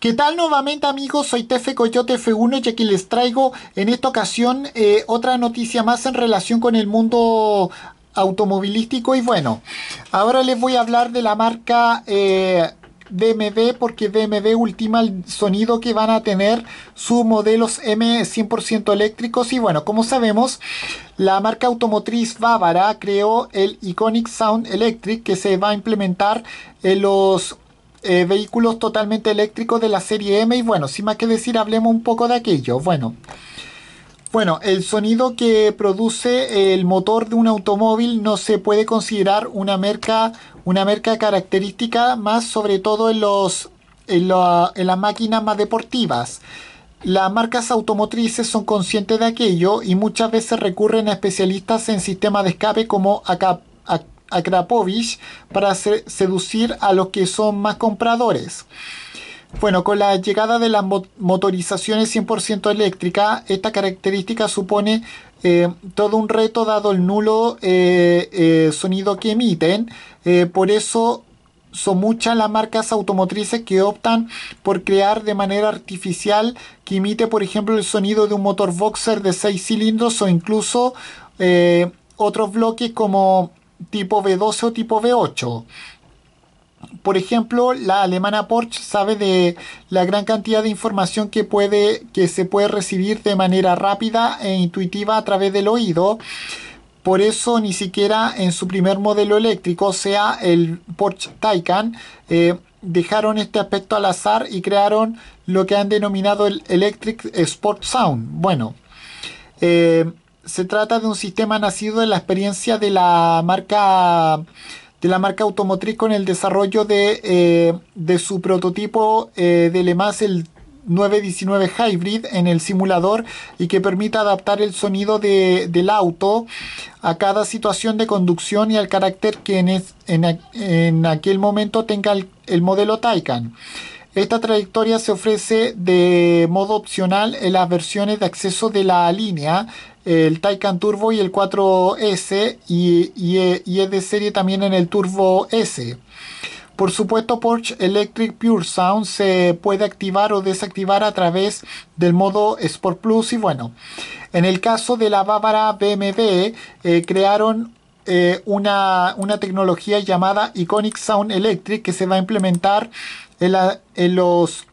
¿Qué tal nuevamente amigos? Soy Tefe Coyote F1 y aquí les traigo en esta ocasión eh, otra noticia más en relación con el mundo automovilístico y bueno, ahora les voy a hablar de la marca eh, BMW porque BMW ultima el sonido que van a tener sus modelos M 100% eléctricos y bueno, como sabemos, la marca automotriz bávara creó el Iconic Sound Electric que se va a implementar en los eh, vehículos totalmente eléctricos de la serie M y bueno, sin más que decir, hablemos un poco de aquello. Bueno, bueno, el sonido que produce el motor de un automóvil no se puede considerar una marca, una merca característica más sobre todo en, los, en, la, en las máquinas más deportivas. Las marcas automotrices son conscientes de aquello y muchas veces recurren a especialistas en sistemas de escape como ACAP Akrapovich para seducir a los que son más compradores. Bueno, con la llegada de las motorizaciones 100% eléctrica, esta característica supone eh, todo un reto dado el nulo eh, eh, sonido que emiten. por eso son muchas las marcas automotrices que optan por crear de manera artificial que emite por ejemplo, el sonido de un motor boxer de 6 cilindros o incluso otros bloques como tipo B12 o tipo B8. Por ejemplo, la alemana Porsche sabe de la gran cantidad de información que, puede, que se puede recibir de manera rápida e intuitiva a través del oído. Por eso ni siquiera en su primer modelo eléctrico, sea el Porsche Taycan, eh, dejaron este aspecto al azar y crearon lo que han denominado el Electric Sport Sound. Bueno, eh, se trata de un sistema nacido en la experiencia de la marca de la marca automotriz con el desarrollo de, eh, su prototipo eh, de Le el 919 Hybrid en el simulador y que permita adaptar el sonido del auto a cada situación de conducción y al carácter que en, aquel momento tenga el, el modelo Taycan. Esta trayectoria se ofrece de modo opcional en las versiones de acceso de la línea, el Taycan Turbo y el 4S y, es de serie también en el Turbo S. Por supuesto, Porsche Electric Pure Sound se puede activar o desactivar a través del modo Sport Plus y bueno, en el caso de la Bávara BMW eh, crearon eh, una, tecnología llamada Iconic Sound Electric que se va a implementar en, la, los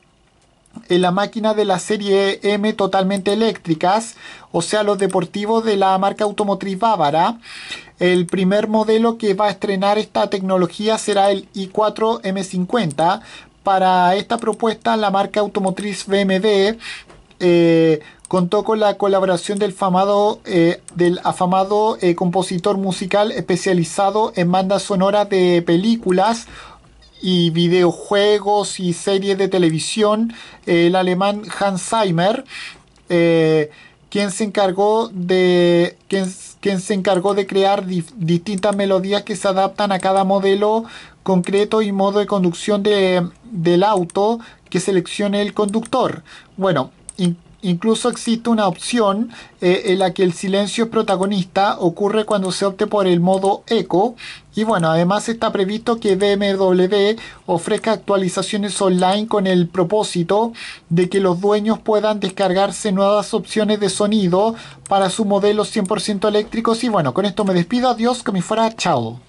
en la máquina de la serie M totalmente eléctricas, o sea, los deportivos de la marca automotriz bávara. El primer modelo que va a estrenar esta tecnología será el i4 M50. Para esta propuesta, la marca automotriz BMW contó con la colaboración del, famado, eh, del afamado eh, compositor musical especializado en bandas sonoras de películas y videojuegos y series de televisión, eh, el alemán Hans Zimmer, quien se encargó de quien se encargó de crear distintas melodías que se adaptan a cada modelo concreto y modo de conducción de, del auto que seleccione el conductor. Bueno, Incluso existe una opción eh, en la que el silencio es protagonista ocurre cuando se opte por el modo eco. Y bueno, además está previsto que BMW ofrezca actualizaciones online con el propósito de que los dueños puedan descargarse nuevas opciones de sonido para sus modelos 100% eléctricos. Y bueno, con esto me despido. Adiós, que me fuera. Chao.